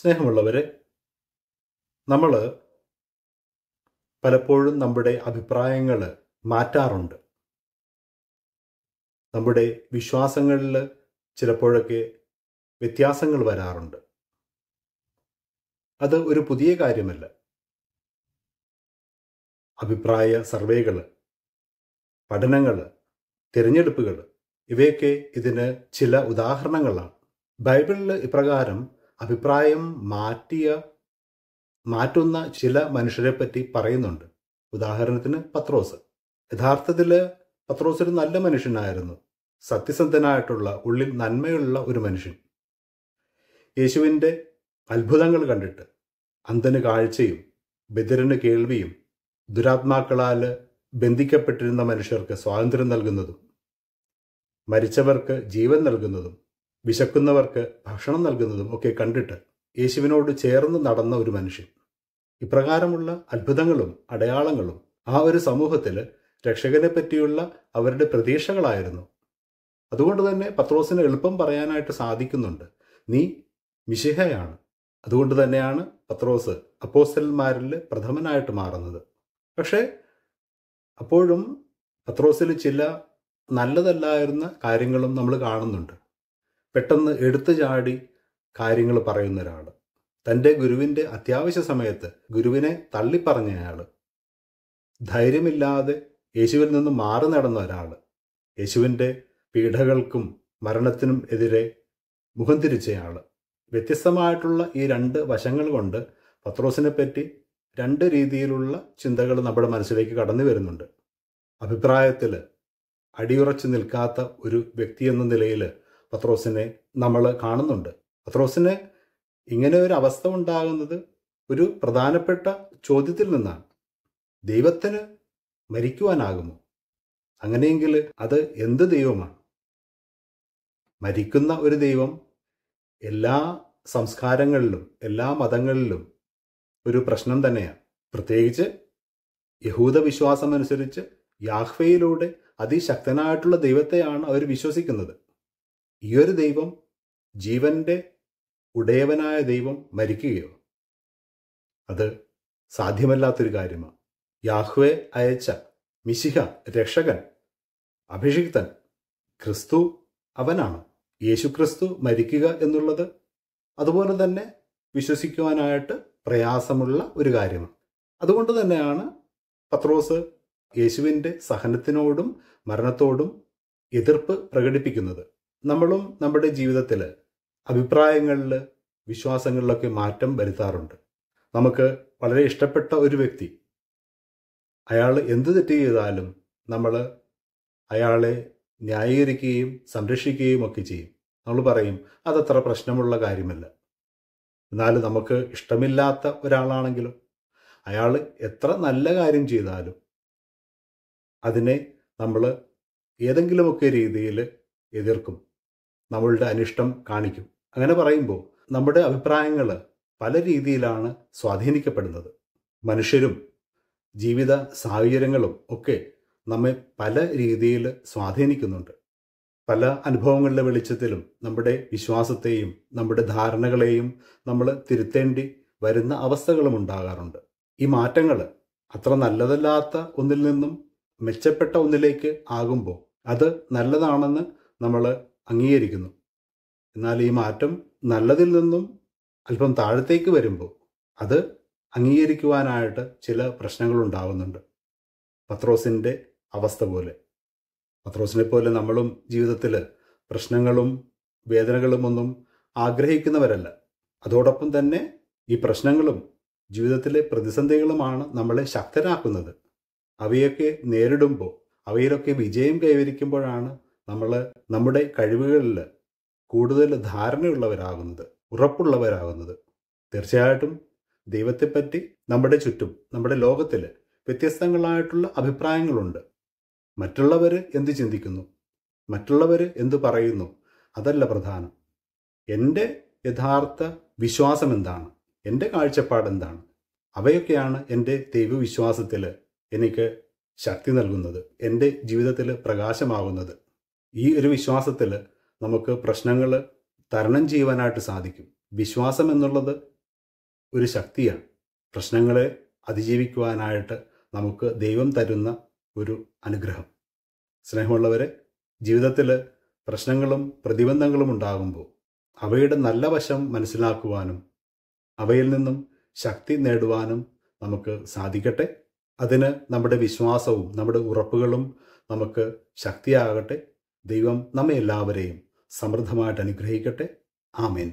സ്നേഹമുള്ളവരെ നമ്മൾ പലപ്പോഴും നമ്മുടെ അഭിപ്രായങ്ങൾ മാറ്റാറുണ്ട് നമ്മുടെ വിശ്വാസങ്ങളിൽ ചിലപ്പോഴൊക്കെ വ്യത്യാസങ്ങൾ വരാറുണ്ട് അത് ഒരു പുതിയ കാര്യമല്ല അഭിപ്രായ സർവേകൾ പഠനങ്ങൾ തിരഞ്ഞെടുപ്പുകൾ ഇവയൊക്കെ ഇതിന് ചില ഉദാഹരണങ്ങളാണ് ബൈബിളിൽ ഇപ്രകാരം അഭിപ്രായം മാറ്റിയ മാറ്റുന്ന ചില മനുഷ്യരെ പറ്റി പറയുന്നുണ്ട് ഉദാഹരണത്തിന് പത്രോസ് യഥാർത്ഥത്തിൽ പത്രോസ് ഒരു നല്ല മനുഷ്യനായിരുന്നു സത്യസന്ധനായിട്ടുള്ള ഉള്ളിൽ നന്മയുള്ള ഒരു മനുഷ്യൻ യേശുവിൻ്റെ അത്ഭുതങ്ങൾ കണ്ടിട്ട് അന്ധന് കാഴ്ചയും ബദിരന് കേൾവിയും ദുരാത്മാക്കളാൽ ബന്ധിക്കപ്പെട്ടിരുന്ന മനുഷ്യർക്ക് സ്വാതന്ത്ര്യം നൽകുന്നതും മരിച്ചവർക്ക് ജീവൻ നൽകുന്നതും വിശക്കുന്നവർക്ക് ഭക്ഷണം നൽകുന്നതും ഒക്കെ കണ്ടിട്ട് യേശുവിനോട് ചേർന്ന് നടന്ന ഒരു മനുഷ്യൻ ഇപ്രകാരമുള്ള അത്ഭുതങ്ങളും അടയാളങ്ങളും ആ ഒരു സമൂഹത്തിൽ രക്ഷകനെ പറ്റിയുള്ള അവരുടെ പ്രതീക്ഷകളായിരുന്നു അതുകൊണ്ട് തന്നെ പത്രോസിന് എളുപ്പം പറയാനായിട്ട് സാധിക്കുന്നുണ്ട് നീ മിശിഹയാണ് അതുകൊണ്ട് തന്നെയാണ് പത്രോസ് അപ്പോസ്റ്റലന്മാരിൽ പ്രഥമനായിട്ട് മാറുന്നത് പക്ഷേ അപ്പോഴും പത്രോസിൽ ചില നല്ലതല്ലായിരുന്ന കാര്യങ്ങളും നമ്മൾ കാണുന്നുണ്ട് പെട്ടെന്ന് എടുത്തു ചാടി കാര്യങ്ങൾ പറയുന്ന ഒരാൾ തൻ്റെ ഗുരുവിൻ്റെ അത്യാവശ്യ സമയത്ത് ഗുരുവിനെ തള്ളിപ്പറഞ്ഞ ധൈര്യമില്ലാതെ യേശുവിൽ നിന്ന് മാറി നടന്ന ഒരാൾ യേശുവിൻ്റെ പീഡകൾക്കും മരണത്തിനും എതിരെ മുഖം തിരിച്ചയാൾ വ്യത്യസ്തമായിട്ടുള്ള ഈ രണ്ട് വശങ്ങൾ കൊണ്ട് പത്രോസിനെ പറ്റി രണ്ട് രീതിയിലുള്ള ചിന്തകൾ നമ്മുടെ മനസ്സിലേക്ക് കടന്നു വരുന്നുണ്ട് അഭിപ്രായത്തിൽ അടിയുറച്ചു നിൽക്കാത്ത ഒരു വ്യക്തി എന്ന നിലയിൽ പത്രോസിനെ നമ്മൾ കാണുന്നുണ്ട് പത്രോസിന് ഇങ്ങനെ ഒരു അവസ്ഥ ഉണ്ടാകുന്നത് ഒരു പ്രധാനപ്പെട്ട ചോദ്യത്തിൽ നിന്നാണ് ദൈവത്തിന് മരിക്കുവാനാകുമോ അങ്ങനെയെങ്കിൽ അത് എന്ത് ദൈവമാണ് മരിക്കുന്ന ഒരു ദൈവം എല്ലാ സംസ്കാരങ്ങളിലും എല്ലാ മതങ്ങളിലും ഒരു പ്രശ്നം തന്നെയാണ് പ്രത്യേകിച്ച് യഹൂദ വിശ്വാസമനുസരിച്ച് യാഹ്വയിലൂടെ അതിശക്തനായിട്ടുള്ള ദൈവത്തെയാണ് അവർ വിശ്വസിക്കുന്നത് ഈ ഒരു ദൈവം ജീവന്റെ ഉടയവനായ ദൈവം മരിക്കുകയോ അത് സാധ്യമല്ലാത്തൊരു കാര്യമാണ് യാഹ്വെ അയച്ച മിശിഹ രക്ഷകൻ അഭിഷിക്തൻ ക്രിസ്തു അവനാണ് യേശുക്രിസ്തു മരിക്കുക എന്നുള്ളത് അതുപോലെ തന്നെ വിശ്വസിക്കുവാനായിട്ട് പ്രയാസമുള്ള ഒരു കാര്യമാണ് അതുകൊണ്ട് തന്നെയാണ് പത്രോസ് യേശുവിൻ്റെ സഹനത്തിനോടും മരണത്തോടും എതിർപ്പ് പ്രകടിപ്പിക്കുന്നത് നമ്മളും നമ്മുടെ ജീവിതത്തിൽ അഭിപ്രായങ്ങളിൽ വിശ്വാസങ്ങളിലൊക്കെ മാറ്റം വരുത്താറുണ്ട് നമുക്ക് വളരെ ഇഷ്ടപ്പെട്ട ഒരു വ്യക്തി അയാൾ എന്ത് തെറ്റ് ചെയ്താലും നമ്മൾ അയാളെ ന്യായീകരിക്കുകയും സംരക്ഷിക്കുകയും ഒക്കെ ചെയ്യും നമ്മൾ പറയും അതത്ര പ്രശ്നമുള്ള കാര്യമല്ല എന്നാൽ നമുക്ക് ഇഷ്ടമില്ലാത്ത ഒരാളാണെങ്കിലും അയാൾ എത്ര നല്ല കാര്യം ചെയ്താലും അതിനെ നമ്മൾ ഏതെങ്കിലുമൊക്കെ രീതിയിൽ എതിർക്കും നമ്മളുടെ അനിഷ്ടം കാണിക്കും അങ്ങനെ പറയുമ്പോൾ നമ്മുടെ അഭിപ്രായങ്ങൾ പല രീതിയിലാണ് സ്വാധീനിക്കപ്പെടുന്നത് മനുഷ്യരും ജീവിത സാഹചര്യങ്ങളും ഒക്കെ നമ്മെ പല രീതിയിൽ സ്വാധീനിക്കുന്നുണ്ട് പല അനുഭവങ്ങളുടെ വെളിച്ചത്തിലും നമ്മുടെ വിശ്വാസത്തെയും നമ്മുടെ ധാരണകളെയും നമ്മൾ തിരുത്തേണ്ടി വരുന്ന അവസ്ഥകളും ഉണ്ടാകാറുണ്ട് ഈ മാറ്റങ്ങൾ അത്ര നല്ലതല്ലാത്ത ഒന്നിൽ നിന്നും മെച്ചപ്പെട്ട ഒന്നിലേക്ക് ആകുമ്പോൾ അത് നല്ലതാണെന്ന് നമ്മൾ അംഗീകരിക്കുന്നു എന്നാൽ ഈ മാറ്റം നല്ലതിൽ നിന്നും അല്പം താഴത്തേക്ക് വരുമ്പോൾ അത് അംഗീകരിക്കുവാനായിട്ട് ചില പ്രശ്നങ്ങളുണ്ടാവുന്നുണ്ട് പത്രോസിൻ്റെ അവസ്ഥ പോലെ പത്രോസിനെ പോലെ നമ്മളും ജീവിതത്തിൽ പ്രശ്നങ്ങളും വേദനകളും ഒന്നും ആഗ്രഹിക്കുന്നവരല്ല അതോടൊപ്പം തന്നെ ഈ പ്രശ്നങ്ങളും ജീവിതത്തിലെ പ്രതിസന്ധികളുമാണ് നമ്മളെ ശക്തരാക്കുന്നത് അവയൊക്കെ നേരിടുമ്പോൾ അവയിലൊക്കെ വിജയം കൈവരിക്കുമ്പോഴാണ് നമ്മൾ നമ്മുടെ കഴിവുകളിൽ കൂടുതൽ ധാരണയുള്ളവരാകുന്നത് ഉറപ്പുള്ളവരാകുന്നത് തീർച്ചയായിട്ടും ദൈവത്തെപ്പറ്റി നമ്മുടെ ചുറ്റും നമ്മുടെ ലോകത്തിൽ വ്യത്യസ്തങ്ങളായിട്ടുള്ള അഭിപ്രായങ്ങളുണ്ട് മറ്റുള്ളവർ എന്ത് ചിന്തിക്കുന്നു മറ്റുള്ളവർ എന്ത് പറയുന്നു അതല്ല പ്രധാനം എൻ്റെ യഥാർത്ഥ വിശ്വാസം എന്താണ് എൻ്റെ കാഴ്ചപ്പാട് എന്താണ് അവയൊക്കെയാണ് എൻ്റെ ദൈവവിശ്വാസത്തിൽ എനിക്ക് ശക്തി നൽകുന്നത് എൻ്റെ ജീവിതത്തിൽ പ്രകാശമാകുന്നത് ഈ ഒരു വിശ്വാസത്തിൽ നമുക്ക് പ്രശ്നങ്ങൾ തരണം ചെയ്യുവാനായിട്ട് സാധിക്കും വിശ്വാസം എന്നുള്ളത് ഒരു ശക്തിയാണ് പ്രശ്നങ്ങളെ അതിജീവിക്കുവാനായിട്ട് നമുക്ക് ദൈവം തരുന്ന ഒരു അനുഗ്രഹം സ്നേഹമുള്ളവരെ ജീവിതത്തിൽ പ്രശ്നങ്ങളും പ്രതിബന്ധങ്ങളും ഉണ്ടാകുമ്പോൾ അവയുടെ നല്ല വശം മനസ്സിലാക്കുവാനും അവയിൽ നിന്നും ശക്തി നേടുവാനും നമുക്ക് സാധിക്കട്ടെ അതിന് നമ്മുടെ വിശ്വാസവും നമ്മുടെ ഉറപ്പുകളും നമുക്ക് ശക്തിയാകട്ടെ ദൈവം നമ്മെ എല്ലാവരെയും സമൃദ്ധമായിട്ട് അനുഗ്രഹിക്കട്ടെ ആമേൻ